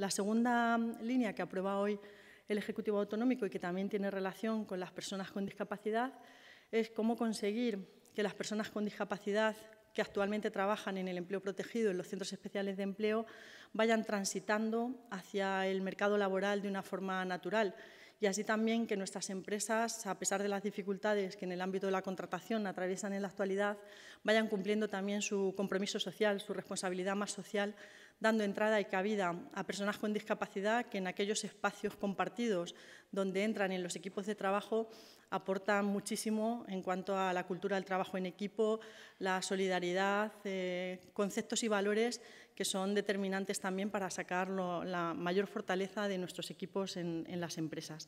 La segunda mm, línea que aprueba hoy el Ejecutivo Autonómico y que también tiene relación con las personas con discapacidad es cómo conseguir que las personas con discapacidad que actualmente trabajan en el empleo protegido, en los centros especiales de empleo, vayan transitando hacia el mercado laboral de una forma natural y así también que nuestras empresas, a pesar de las dificultades que en el ámbito de la contratación atraviesan en la actualidad, vayan cumpliendo también su compromiso social, su responsabilidad más social dando entrada y cabida a personas con discapacidad que en aquellos espacios compartidos donde entran en los equipos de trabajo aportan muchísimo en cuanto a la cultura del trabajo en equipo, la solidaridad, eh, conceptos y valores que son determinantes también para sacar la mayor fortaleza de nuestros equipos en, las empresas.